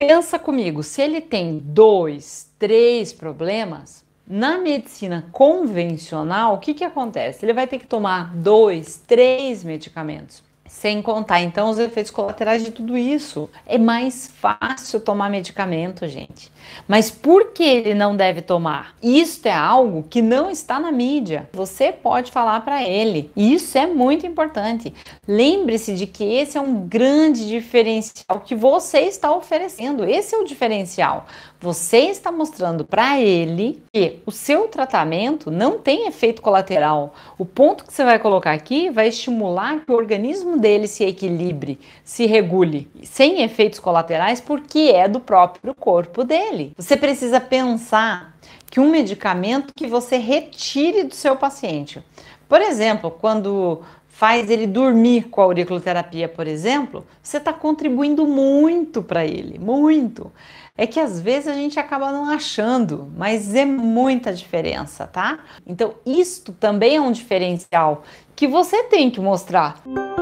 Pensa comigo, se ele tem dois, três problemas, na medicina convencional, o que, que acontece? Ele vai ter que tomar dois, três medicamentos. Sem contar, então, os efeitos colaterais de tudo isso. É mais fácil tomar medicamento, gente. Mas por que ele não deve tomar? Isso é algo que não está na mídia. Você pode falar para ele. isso é muito importante. Lembre-se de que esse é um grande diferencial que você está oferecendo. Esse é o diferencial. Você está mostrando para ele que o seu tratamento não tem efeito colateral. O ponto que você vai colocar aqui vai estimular que o organismo dele se equilibre, se regule, sem efeitos colaterais, porque é do próprio corpo dele. Você precisa pensar que um medicamento que você retire do seu paciente. Por exemplo, quando faz ele dormir com a auriculoterapia, por exemplo, você está contribuindo muito para ele, muito. É que às vezes a gente acaba não achando, mas é muita diferença, tá? Então, isto também é um diferencial que você tem que mostrar.